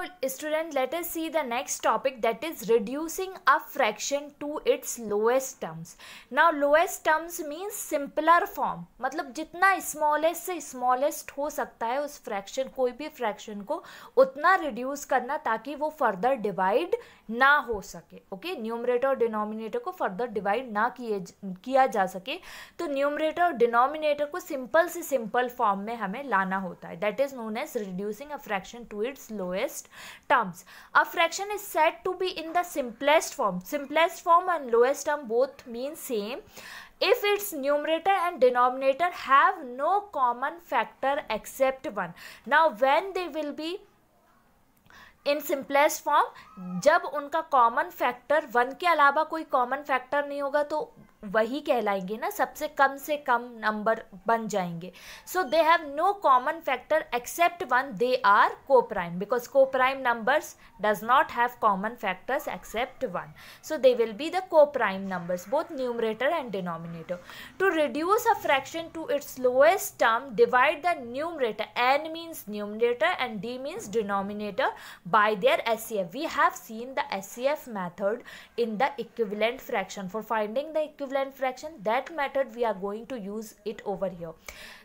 now student let us see the next topic that is reducing a fraction to its lowest terms now lowest terms means simpler form matlab jitna smallest se smallest ho sakta hai us fraction koi bhi fraction ko utna reduce karna taki wo further divide na ho sake okay numerator और denominator को further divide ना किए किया जा सके तो numerator और denominator को सिंपल से सिंपल फॉर्म में हमें लाना होता है that is known as reducing a fraction to its lowest simplest terms. A fraction is said to be in the simplest form. Simplest form and lowest term both mean same if its numerator and denominator have no common factor except 1. Now when they will be in simplest form जब उनका common factor one के अलावा कोई common factor नहीं होगा तो वही कहलाएंगे ना सबसे कम से कम नंबर बन जाएंगे so they have no common factor except one they are coprime because coprime numbers does not have common factors except one so they will be the coprime numbers both numerator and denominator to reduce a fraction to its lowest term divide the numerator N means numerator and D means denominator by their H C F we have seen the H C F method in the equivalent fraction for finding the equivalent length fraction that method we are going to use it over here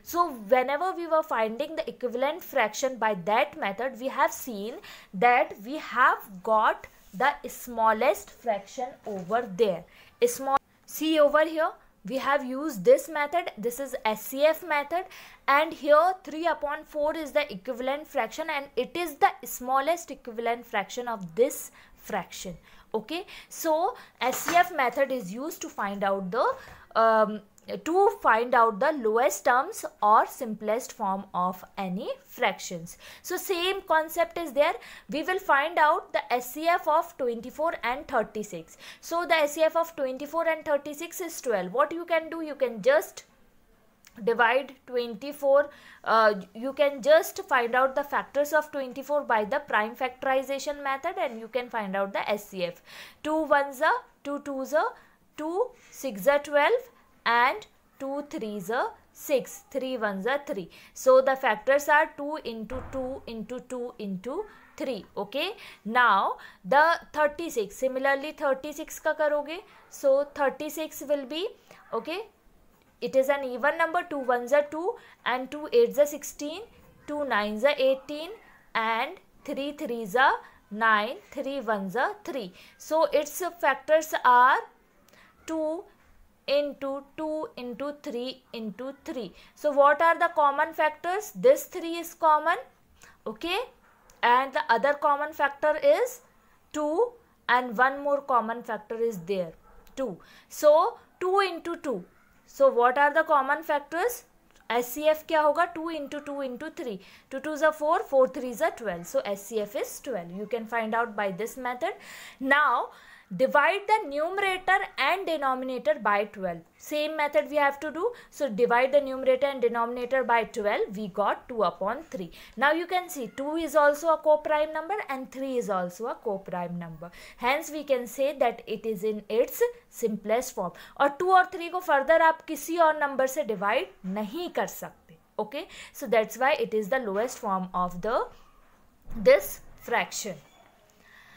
so whenever we were finding the equivalent fraction by that method we have seen that we have got the smallest fraction over there A small see over here we have used this method this is SCF method and here 3 upon 4 is the equivalent fraction and it is the smallest equivalent fraction of this fraction okay so scf method is used to find out the um, to find out the lowest terms or simplest form of any fractions. So same concept is there. We will find out the SCF of 24 and 36. So the SCF of 24 and 36 is 12. What you can do, you can just divide 24 uh, you can just find out the factors of 24 by the prime factorization method and you can find out the SCF 2 ones are 2 twos are 2 6 are 12 and 2 threes are 6 3 ones are 3 so the factors are 2 into 2 into 2 into 3 okay now the 36 similarly 36 ka karoge so 36 will be okay it is an even number 2 are 2 and 2 are 16, 2 are 18 and 3 are 9, 3 are 3. So its factors are 2 into 2 into 3 into 3. So what are the common factors? This 3 is common okay and the other common factor is 2 and one more common factor is there 2. So 2 into 2 so what are the common factors H C F क्या होगा two into two into three two two ज़ा four four three ज़ा twelve so H C F is twelve you can find out by this method now divide the numerator and denominator by 12 same method we have to do so divide the numerator and denominator by 12 we got 2 upon 3 now you can see 2 is also a co-prime number and 3 is also a co-prime number hence we can say that it is in its simplest form or 2 or 3 को further आप kisi और number se divide nahi kar sakte okay so that's why it is the lowest form of the this fraction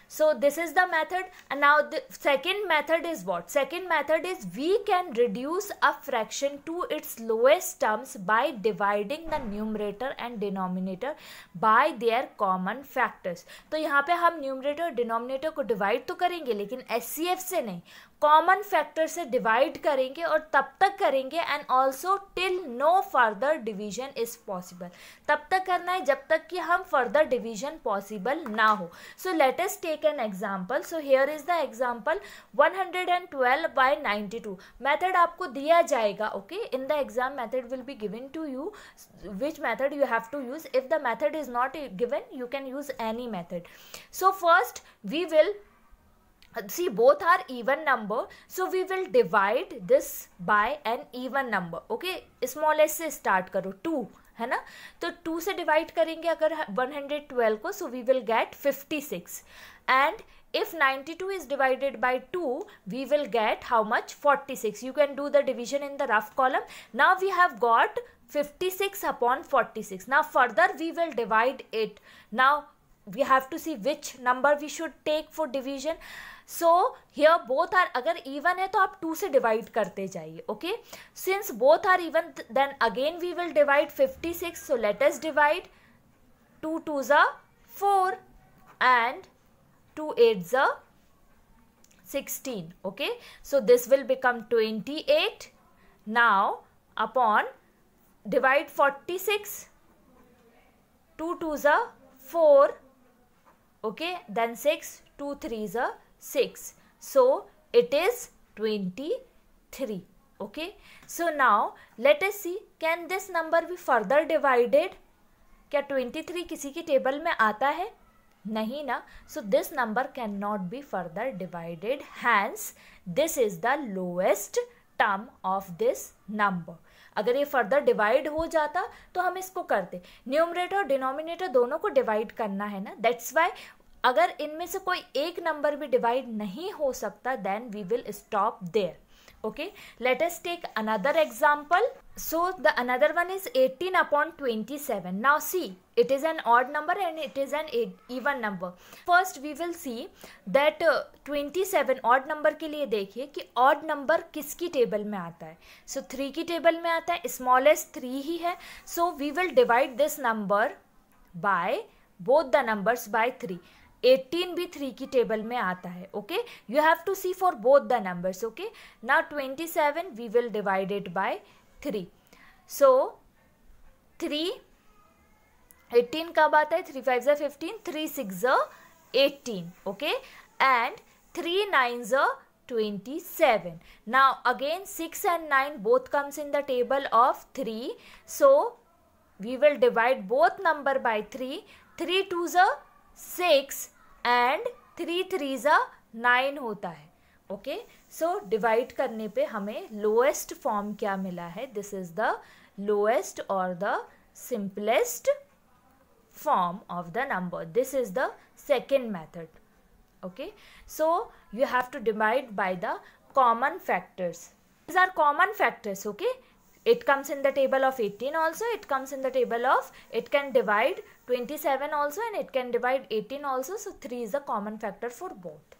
so this is the method and now the second method is what second method is we can reduce a fraction to its lowest terms by dividing the numerator and denominator by their common factors to yahan pe hum numerator denominator ko divide to karenge lekin लेकिन se nahi common factor से divide करेंगे और तब तक करेंगे and also till no further division is possible तब तक करना है जब तक कि हम फर्दर डिवीजन पॉसिबल ना हो so let's take take an example so here is the example 112 by 92 method आपको दिया जाएगा okay in the exam method will be given to you which method you have to use if the method is not given you can use any method so first we will see both are even number so we will divide this by an even number okay smallest से start करो 2 है ना तो to से divide करेंगे अगर one hundred twelve को so we will get fifty six and if ninety two is divided by two we will get how much forty six you can do the division in the rough column ना we have got fifty six upon forty six ना further we will divide it now we have to see which number we should take for division so here both are agar even hai to aap 2 se divide karte jaiye okay since both are even then again we will divide 56 so let us divide 2 2s are 4 and 2 8s are 16 okay so this will become 28 now upon divide 46 2 2s 4 okay then 6 2 3 is a 6 so it is 23 okay so now let us see can this number be further divided kya 23 kisi ki table mein aata hai nahi na so this number cannot be further divided hence this is the lowest term of this number अगर ये further divide हो जाता तो हम इसको करते numerator और denominator दोनों को डिवाइड करना है ना दैट्स वाई अगर इनमें से कोई एक नंबर भी डिवाइड नहीं हो सकता then we will stop there okay let us take another example So the another one is 18 upon 27. Now see, it is an odd number and it is an even number. First we will see that uh, 27 odd number ke liye dekhiye ki odd number किसकी table mein aata hai So 3 ki table mein aata hai smallest 3 hi hai So we will divide this number by both the numbers by 3. 18 भी three की table में आता है okay you have to see for both the numbers okay now 27 we will divided by three so three eighteen कब आता है three five ज fifteen three six ज eighteen okay and three nine ज twenty seven now again six and nine both comes in the table of three so we will divide both number by three three two ज six and three three ज nine होता है Okay, so divide करने पे हमें lowest form क्या मिला है दिस इज द लोएस्ट और the simplest form of the number. This is the second method. Okay. So, you have to divide by the common factors. These are common factors. Okay. It comes in the table of 18 also. It comes in the table of, it can divide 27 also and it can divide 18 also. So, 3 is a common factor for both.